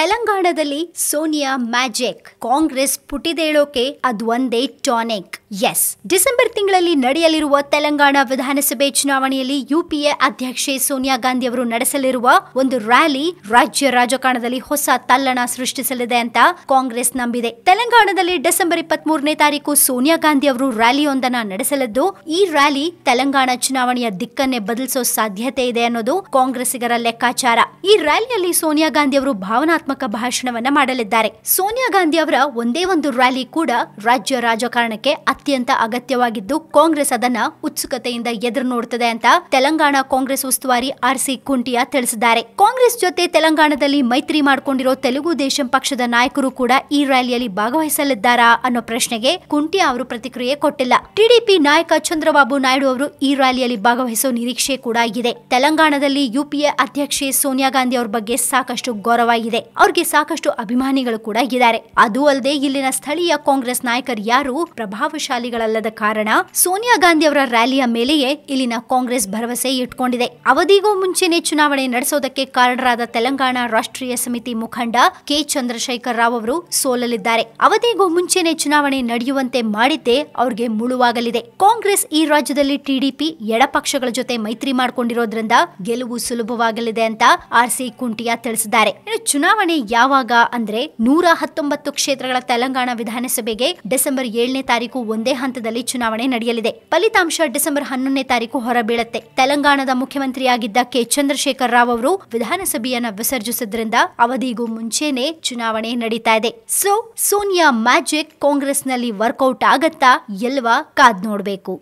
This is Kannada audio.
ತೆಲಂಗಾಣದಲ್ಲಿ ಸೋನಿಯಾ ಮ್ಯಾಜಿಕ್ ಕಾಂಗ್ರೆಸ್ ಪುಟಿದೇಳೋಕೆ ಒಂದೇ ಟಾನಿಕ್ ಎಸ್ ಡಿಸೆಂಬರ್ ತಿಂಗಳಲ್ಲಿ ನಡೆಯಲಿರುವ ತೆಲಂಗಾಣ ವಿಧಾನಸಭೆ ಚುನಾವಣೆಯಲ್ಲಿ ಯುಪಿಎ ಅಧ್ಯಕ್ಷೆ ಸೋನಿಯಾ ಗಾಂಧಿ ಅವರು ನಡೆಸಲಿರುವ ಒಂದು ರ್ಯಾಲಿ ರಾಜ್ಯ ರಾಜಕಾರಣದಲ್ಲಿ ಹೊಸ ತಲ್ಲಣ ಸೃಷ್ಟಿಸಲಿದೆ ಅಂತ ಕಾಂಗ್ರೆಸ್ ನಂಬಿದೆ ತೆಲಂಗಾಣದಲ್ಲಿ ಡಿಸೆಂಬರ್ ಇಪ್ಪತ್ತ್ ಮೂರನೇ ತಾರೀಕು ಸೋನಿಯಾ ಗಾಂಧಿ ಅವರು ರ್ಯಾಲಿಯೊಂದನ್ನ ನಡೆಸಲಿದ್ದು ಈ ರ್ಯಾಲಿ ತೆಲಂಗಾಣ ಚುನಾವಣೆಯ ದಿಕ್ಕನ್ನೇ ಬದಲಿಸೋ ಸಾಧ್ಯತೆ ಇದೆ ಅನ್ನೋದು ಕಾಂಗ್ರೆಸ್ಸಿಗರ ಲೆಕ್ಕಾಚಾರ ಈ ರ್ಯಾಲಿಯಲ್ಲಿ ಸೋನಿಯಾ ಗಾಂಧಿ ಅವರು ಭಾವನಾತ್ಮಕ ಭಾಷಣವನ್ನ ಮಾಡಲಿದ್ದಾರೆ ಸೋನಿಯಾ ಗಾಂಧಿ ಅವರ ಒಂದೇ ಒಂದು ರ್ಯಾಲಿ ಕೂಡ ರಾಜ್ಯ ರಾಜಕಾರಣಕ್ಕೆ ಅತ್ಯಂತ ಅಗತ್ಯವಾಗಿದ್ದು ಕಾಂಗ್ರೆಸ್ ಅದನ್ನ ಉತ್ಸುಕತೆಯಿಂದ ಎದುರು ನೋಡುತ್ತದೆ ಅಂತ ತೆಲಂಗಾಣ ಕಾಂಗ್ರೆಸ್ ಉಸ್ತುವಾರಿ ಆರ್ ಸಿ ಕುಂಟಿಯಾ ತಿಳಿಸಿದ್ದಾರೆ ಕಾಂಗ್ರೆಸ್ ಜೊತೆ ತೆಲಂಗಾಣದಲ್ಲಿ ಮೈತ್ರಿ ಮಾಡಿಕೊಂಡಿರೋ ತೆಲುಗು ದೇಶಂ ಪಕ್ಷದ ನಾಯಕರು ಕೂಡ ಈ ರ್ಯಾಲಿಯಲ್ಲಿ ಭಾಗವಹಿಸಲಿದ್ದಾರಾ ಅನ್ನೋ ಪ್ರಶ್ನೆಗೆ ಕುಂಟಿಯಾ ಅವರು ಪ್ರತಿಕ್ರಿಯೆ ಕೊಟ್ಟಿಲ್ಲ ಟಿಡಿಪಿ ನಾಯಕ ಚಂದ್ರಬಾಬು ನಾಯ್ಡು ಅವರು ಈ ರ್ಯಾಲಿಯಲ್ಲಿ ಭಾಗವಹಿಸೋ ನಿರೀಕ್ಷೆ ಕೂಡ ಇದೆ ತೆಲಂಗಾಣದಲ್ಲಿ ಯುಪಿಎ ಅಧ್ಯಕ್ಷೆ ಸೋನಿಯಾ ಗಾಂಧಿ ಅವರ ಬಗ್ಗೆ ಸಾಕಷ್ಟು ಗೌರವ ಇದೆ ಅವ್ರಿಗೆ ಸಾಕಷ್ಟು ಅಭಿಮಾನಿಗಳು ಕೂಡ ಇದ್ದಾರೆ ಅದೂ ಅಲ್ಲದೆ ಇಲ್ಲಿನ ಸ್ಥಳೀಯ ಕಾಂಗ್ರೆಸ್ ನಾಯಕರು ಯಾರು ಪ್ರಭಾವಶಾಲಿ ಶಾಲಿಗಳಲ್ಲದ ಕಾರಣ ಸೋನಿಯಾ ಗಾಂಧಿ ಅವರ ರ್ಯಾಲಿಯ ಮೇಲೆಯೇ ಇಲ್ಲಿನ ಕಾಂಗ್ರೆಸ್ ಭರವಸೆ ಇಟ್ಕೊಂಡಿದೆ ಅವಧಿಗೂ ಮುಂಚೆನೆ ಚುನಾವಣೆ ನಡೆಸೋದಕ್ಕೆ ಕಾರಣರಾದ ತೆಲಂಗಾಣ ರಾಷ್ಟ್ರೀಯ ಸಮಿತಿ ಮುಖಂಡ ಕೆ ಚಂದ್ರಶೇಖರ್ ರಾವ್ ಅವರು ಸೋಲಲಿದ್ದಾರೆ ಅವಧಿಗೂ ಮುಂಚೆನೆ ಚುನಾವಣೆ ನಡೆಯುವಂತೆ ಮಾಡಿದ್ದೇ ಅವ್ರಿಗೆ ಮುಳುವಾಗಲಿದೆ ಕಾಂಗ್ರೆಸ್ ಈ ರಾಜ್ಯದಲ್ಲಿ ಟಿಡಿಪಿ ಎಡಪಕ್ಷಗಳ ಜೊತೆ ಮೈತ್ರಿ ಮಾಡಿಕೊಂಡಿರೋದ್ರಿಂದ ಗೆಲುವು ಸುಲಭವಾಗಲಿದೆ ಅಂತ ಆರ್ ಸಿ ಕುಂಟಿಯಾ ತಿಳಿಸಿದ್ದಾರೆ ಚುನಾವಣೆ ಯಾವಾಗ ಅಂದ್ರೆ ನೂರ ಹತ್ತೊಂಬತ್ತು ಕ್ಷೇತ್ರಗಳ ತೆಲಂಗಾಣ ವಿಧಾನಸಭೆಗೆ ಡಿಸೆಂಬರ್ ಏಳನೇ ತಾರೀಕು ಒಂದೇ ಹಂತದಲ್ಲಿ ಚುನಾವಣೆ ನಡೆಯಲಿದೆ ಫಲಿತಾಂಶ ಡಿಸೆಂಬರ್ ಹನ್ನೊಂದನೇ ತಾರೀಕು ಹೊರಬೀಳತ್ತೆ ತೆಲಂಗಾಣದ ಮುಖ್ಯಮಂತ್ರಿಯಾಗಿದ್ದ ಕೆ ಚಂದ್ರಶೇಖರ್ ರಾವ್ ಅವರು ವಿಧಾನಸಭೆಯನ್ನ ವಿಸರ್ಜಿಸಿದ್ರಿಂದ ಅವಧಿಗೂ ಮುಂಚೆನೆ ಚುನಾವಣೆ ನಡೀತಾ ಇದೆ ಸೊ ಸೋನಿಯಾ ಮ್ಯಾಜಿಕ್ ಕಾಂಗ್ರೆಸ್ನಲ್ಲಿ ವರ್ಕೌಟ್ ಆಗತ್ತಾ ಎಲ್ವಾ ಕಾದ್ ನೋಡಬೇಕು